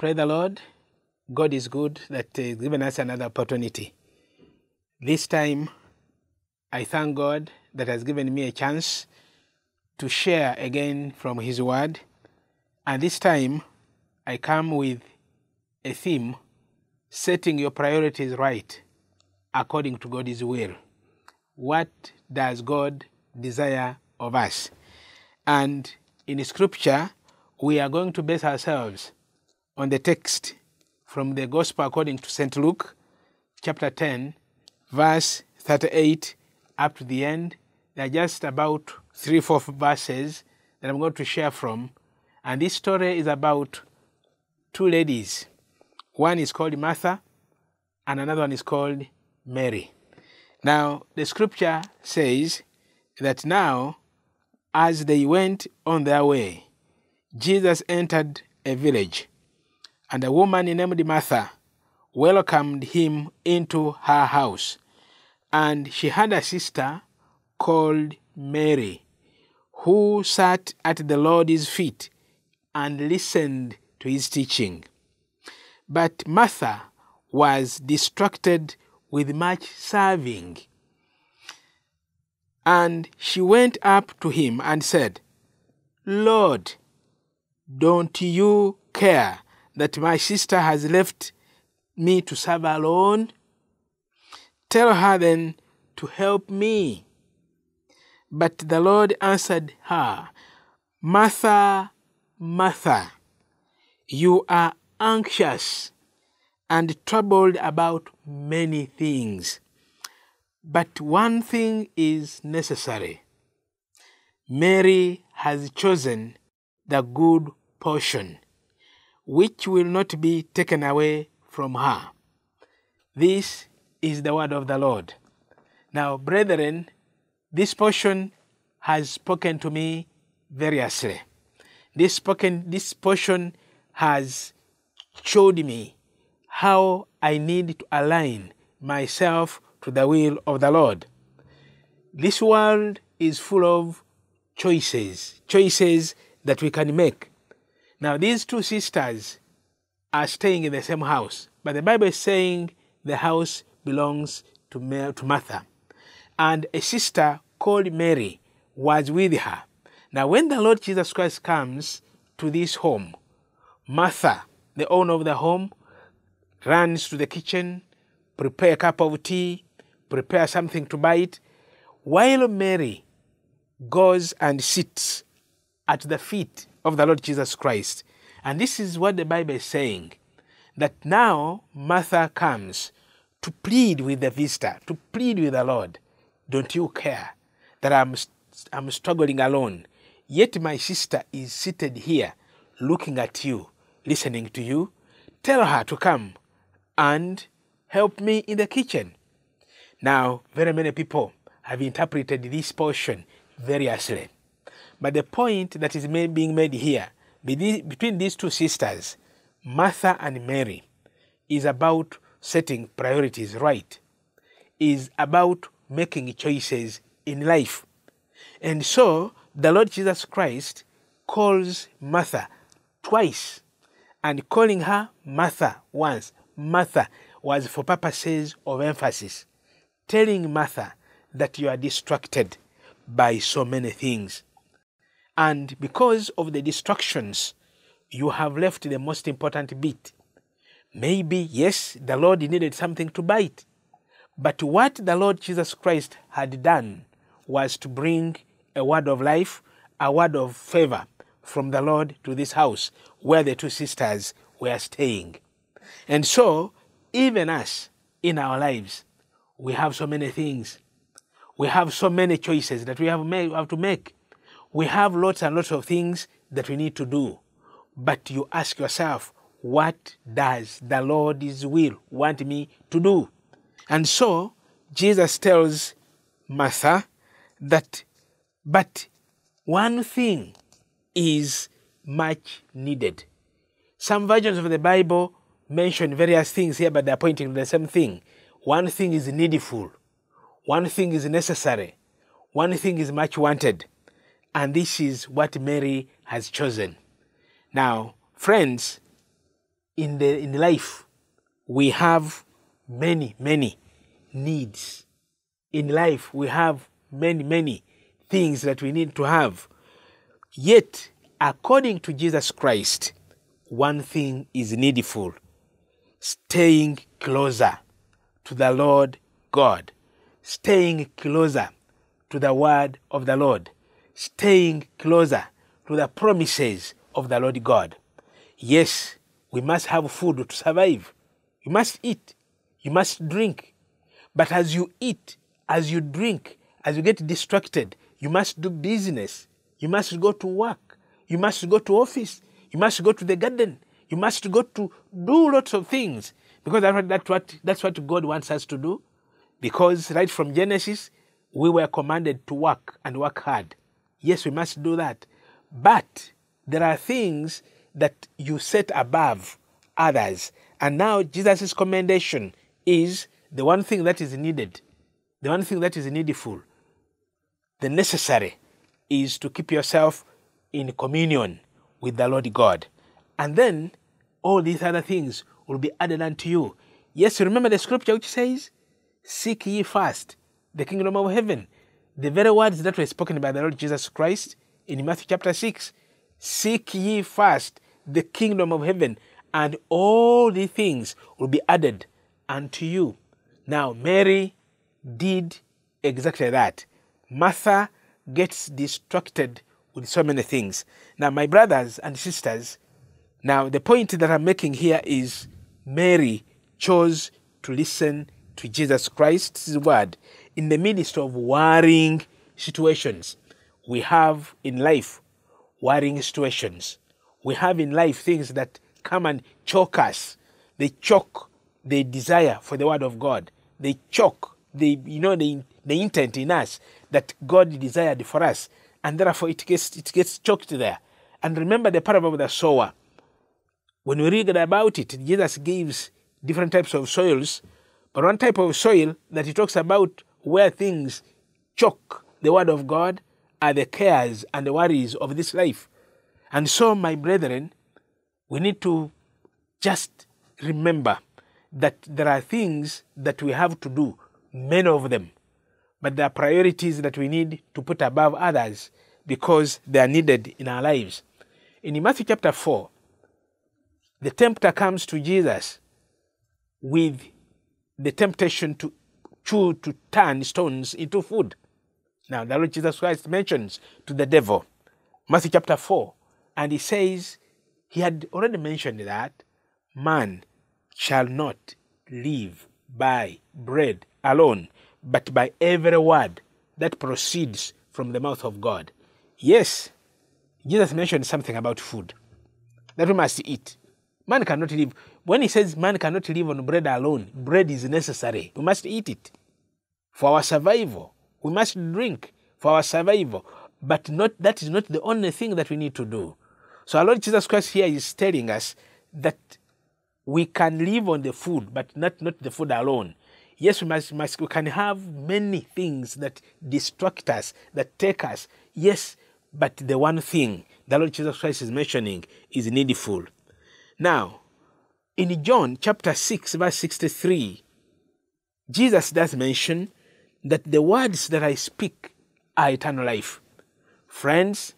Pray the Lord. God is good that has given us another opportunity. This time, I thank God that has given me a chance to share again from His Word. And this time, I come with a theme setting your priorities right according to God's will. What does God desire of us? And in Scripture, we are going to base ourselves on the text from the Gospel according to St. Luke, chapter 10, verse 38 up to the end. There are just about three, four verses that I'm going to share from. And this story is about two ladies. One is called Martha, and another one is called Mary. Now, the scripture says that now, as they went on their way, Jesus entered a village and a woman named Martha welcomed him into her house. And she had a sister called Mary, who sat at the Lord's feet and listened to his teaching. But Martha was distracted with much serving. And she went up to him and said, Lord, don't you care that my sister has left me to serve alone. Tell her then to help me. But the Lord answered her, Martha, Martha, you are anxious and troubled about many things. But one thing is necessary. Mary has chosen the good portion which will not be taken away from her. This is the word of the Lord. Now, brethren, this portion has spoken to me variously. This, spoken, this portion has showed me how I need to align myself to the will of the Lord. This world is full of choices, choices that we can make. Now, these two sisters are staying in the same house, but the Bible is saying the house belongs to, to Martha. And a sister called Mary was with her. Now, when the Lord Jesus Christ comes to this home, Martha, the owner of the home, runs to the kitchen, prepare a cup of tea, prepare something to bite, while Mary goes and sits at the feet of the Lord Jesus Christ. And this is what the Bible is saying that now Martha comes to plead with the visitor, to plead with the Lord. Don't you care that I'm, I'm struggling alone? Yet my sister is seated here looking at you, listening to you. Tell her to come and help me in the kitchen. Now, very many people have interpreted this portion variously. But the point that is made, being made here between these two sisters, Martha and Mary, is about setting priorities right, is about making choices in life. And so the Lord Jesus Christ calls Martha twice and calling her Martha once. Martha was for purposes of emphasis, telling Martha that you are distracted by so many things. And because of the distractions, you have left the most important bit. Maybe, yes, the Lord needed something to bite. But what the Lord Jesus Christ had done was to bring a word of life, a word of favor from the Lord to this house where the two sisters were staying. And so, even us in our lives, we have so many things. We have so many choices that we have, made, have to make. We have lots and lots of things that we need to do. But you ask yourself, what does the Lord's will want me to do? And so Jesus tells Martha that, but one thing is much needed. Some versions of the Bible mention various things here, but they're pointing to the same thing. One thing is needful, one thing is necessary, one thing is much wanted and this is what Mary has chosen. Now, friends, in the in life, we have many, many needs. In life, we have many, many things that we need to have. Yet, according to Jesus Christ, one thing is needful staying closer to the Lord God, staying closer to the word of the Lord staying closer to the promises of the Lord God. Yes, we must have food to survive. You must eat. You must drink. But as you eat, as you drink, as you get distracted, you must do business. You must go to work. You must go to office. You must go to the garden. You must go to do lots of things because that's what, that's what, that's what God wants us to do. Because right from Genesis, we were commanded to work and work hard. Yes, we must do that. But there are things that you set above others. And now Jesus' commendation is the one thing that is needed, the one thing that is needful, the necessary is to keep yourself in communion with the Lord God. And then all these other things will be added unto you. Yes, remember the scripture which says, Seek ye first the kingdom of heaven the very words that were spoken by the Lord Jesus Christ in Matthew chapter 6 Seek ye first the kingdom of heaven, and all the things will be added unto you. Now, Mary did exactly that. Martha gets distracted with so many things. Now, my brothers and sisters, now the point that I'm making here is Mary chose to listen to Jesus Christ's word in the midst of worrying situations. We have in life worrying situations. We have in life things that come and choke us. They choke the desire for the word of God. They choke the you know the, the intent in us that God desired for us. And therefore it gets it gets choked there. And remember the parable of the sower. When we read about it, Jesus gives different types of soils, but one type of soil that he talks about where things choke the word of God are the cares and the worries of this life. And so, my brethren, we need to just remember that there are things that we have to do, many of them, but there are priorities that we need to put above others because they are needed in our lives. In Matthew chapter 4, the tempter comes to Jesus with the temptation to True to turn stones into food. Now, the Lord Jesus Christ mentions to the devil, Matthew chapter 4, and he says, he had already mentioned that man shall not live by bread alone, but by every word that proceeds from the mouth of God. Yes, Jesus mentioned something about food that we must eat. Man cannot live. When he says man cannot live on bread alone, bread is necessary. We must eat it for our survival. We must drink for our survival. But not, that is not the only thing that we need to do. So our Lord Jesus Christ here is telling us that we can live on the food, but not, not the food alone. Yes, we, must, must, we can have many things that distract us, that take us. Yes, but the one thing the Lord Jesus Christ is mentioning is needful. Now, in John chapter 6, verse 63, Jesus does mention that the words that I speak are eternal life. Friends,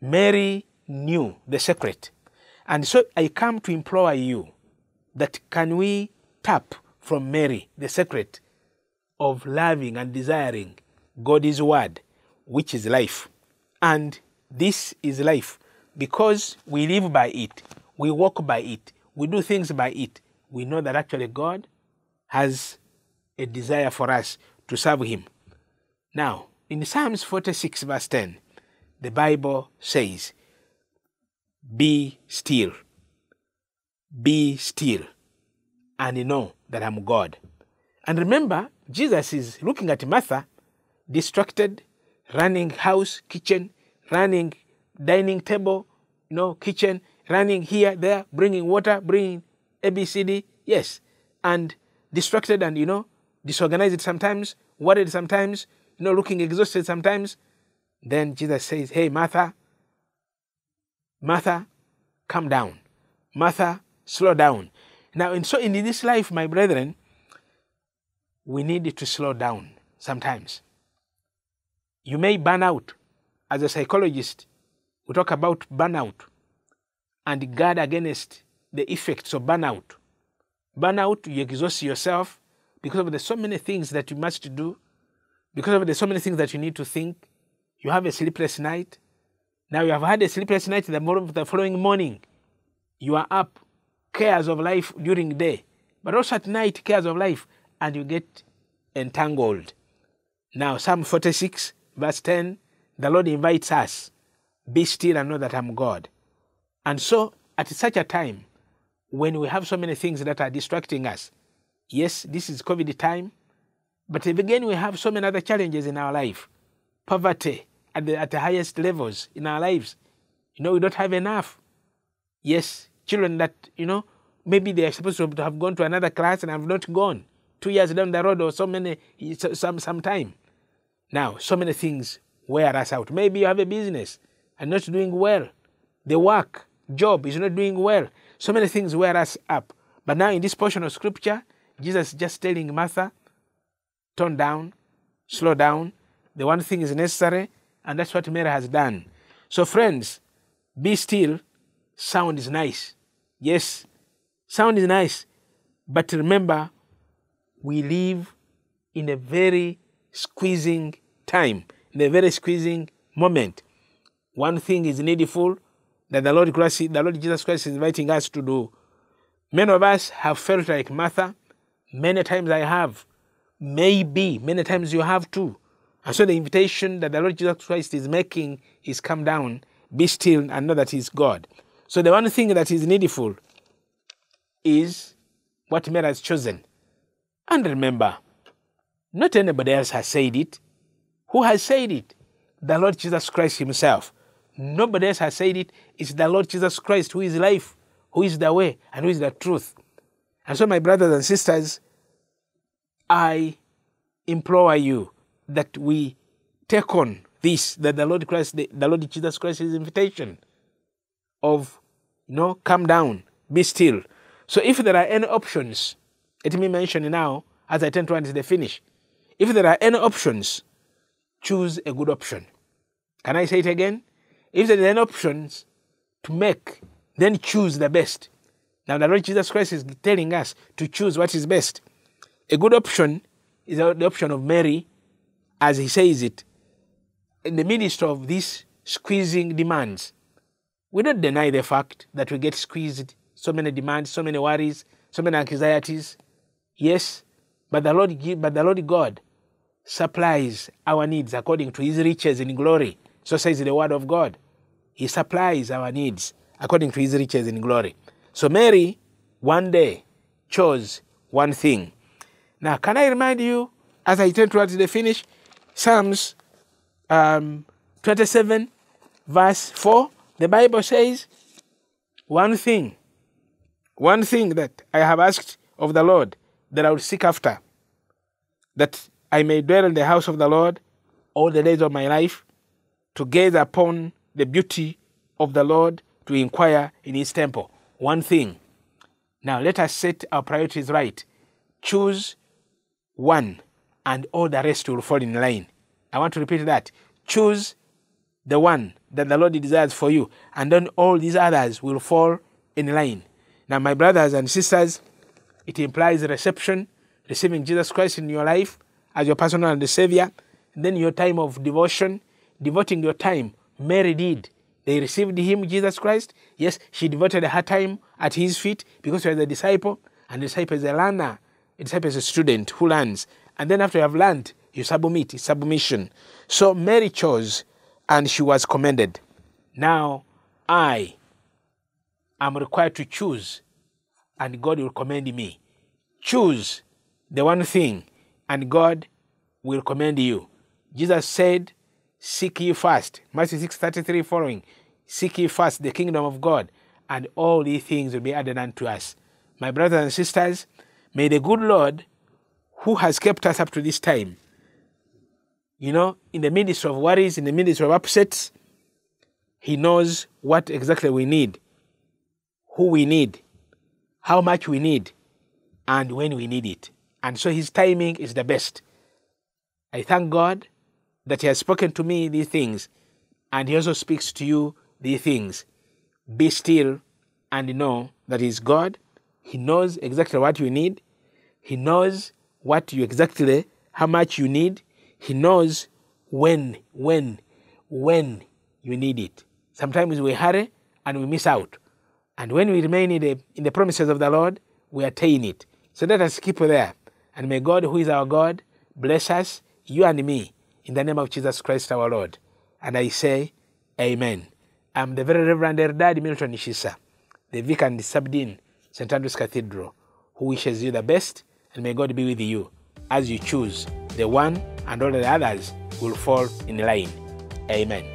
Mary knew the secret. And so I come to implore you that can we tap from Mary the secret of loving and desiring God's word, which is life. And this is life because we live by it, we walk by it, we do things by it, we know that actually God has a desire for us to serve Him. Now, in Psalms 46, verse 10, the Bible says, Be still, be still, and know that I'm God. And remember, Jesus is looking at Martha, distracted, running house, kitchen, running dining table, you know, kitchen, running here, there, bringing water, bringing ABCD, yes, and distracted and, you know, disorganized sometimes, worried sometimes, you know, looking exhausted sometimes. Then Jesus says, Hey, Martha, Martha, calm down. Martha, slow down. Now, and so in this life, my brethren, we need to slow down sometimes. You may burn out. As a psychologist, we talk about burnout and guard against the effects of burnout. Burnout, you exhaust yourself because of the so many things that you must do, because of the so many things that you need to think. You have a sleepless night. Now you have had a sleepless night the, morning, the following morning. You are up, cares of life during day, but also at night, cares of life, and you get entangled. Now, Psalm 46, verse 10, the Lord invites us, Be still and know that I'm God. And so, at such a time, when we have so many things that are distracting us, yes, this is COVID time, but again, we have so many other challenges in our life. Poverty at the, at the highest levels in our lives. You know, we don't have enough. Yes, children that, you know, maybe they are supposed to have gone to another class and have not gone two years down the road or so many, some, some time. Now, so many things wear us out. Maybe you have a business and not doing well. The work, Job is not doing well. So many things wear us up. But now in this portion of scripture, Jesus is just telling Martha, "Turn down, slow down. The one thing is necessary, and that's what Mary has done. So, friends, be still. Sound is nice. Yes, sound is nice. But remember, we live in a very squeezing time, in a very squeezing moment. One thing is needful, that the Lord, Christ, the Lord Jesus Christ is inviting us to do. Many of us have felt like Martha. Many times I have. Maybe many times you have too. And so the invitation that the Lord Jesus Christ is making is come down, be still, and know that He's God. So the one thing that is needful is what Mary has chosen. And remember, not anybody else has said it. Who has said it? The Lord Jesus Christ Himself. Nobody else has said it. It's the Lord Jesus Christ who is life, who is the way, and who is the truth. And so, my brothers and sisters, I implore you that we take on this, that the Lord Christ, the, the Lord Jesus Christ's invitation of, you know, come down, be still. So if there are any options, let me mention now as I turn towards the finish. If there are any options, choose a good option. Can I say it again? If there is any options to make, then choose the best. Now, the Lord Jesus Christ is telling us to choose what is best. A good option is the option of Mary, as he says it, in the midst of these squeezing demands. We don't deny the fact that we get squeezed, so many demands, so many worries, so many anxieties. Yes, but the Lord, but the Lord God supplies our needs according to his riches in glory. So says the word of God. He supplies our needs according to his riches in glory. So Mary one day chose one thing. Now, can I remind you, as I turn towards the finish, Psalms um, 27, verse 4, the Bible says, One thing, one thing that I have asked of the Lord that I will seek after, that I may dwell in the house of the Lord all the days of my life, to gaze upon the beauty of the Lord, to inquire in his temple. One thing. Now let us set our priorities right. Choose one, and all the rest will fall in line. I want to repeat that. Choose the one that the Lord desires for you, and then all these others will fall in line. Now, my brothers and sisters, it implies reception, receiving Jesus Christ in your life as your personal and the Savior, then your time of devotion, devoting your time Mary did. They received him, Jesus Christ. Yes, she devoted her time at his feet because she was a disciple, and a disciple is a learner. A disciple is a student who learns. And then after you have learned, you submit. submission. So Mary chose and she was commended. Now I am required to choose, and God will commend me. Choose the one thing, and God will commend you. Jesus said, Seek ye first, Matthew 6 33 following, seek ye first the kingdom of God, and all these things will be added unto us. My brothers and sisters, may the good Lord, who has kept us up to this time, you know, in the midst of worries, in the midst of upsets, He knows what exactly we need, who we need, how much we need, and when we need it. And so His timing is the best. I thank God that he has spoken to me these things, and he also speaks to you these things. Be still and know that he is God. He knows exactly what you need. He knows what you exactly, how much you need. He knows when, when, when you need it. Sometimes we hurry and we miss out. And when we remain in the, in the promises of the Lord, we attain it. So let us keep there. And may God, who is our God, bless us, you and me in the name of Jesus Christ our Lord. And I say, Amen. I'm the very Reverend Eldad Milton Nishisa, the Vicar and Subdean, St. Andrew's Cathedral, who wishes you the best, and may God be with you as you choose the one and all the others will fall in line. Amen.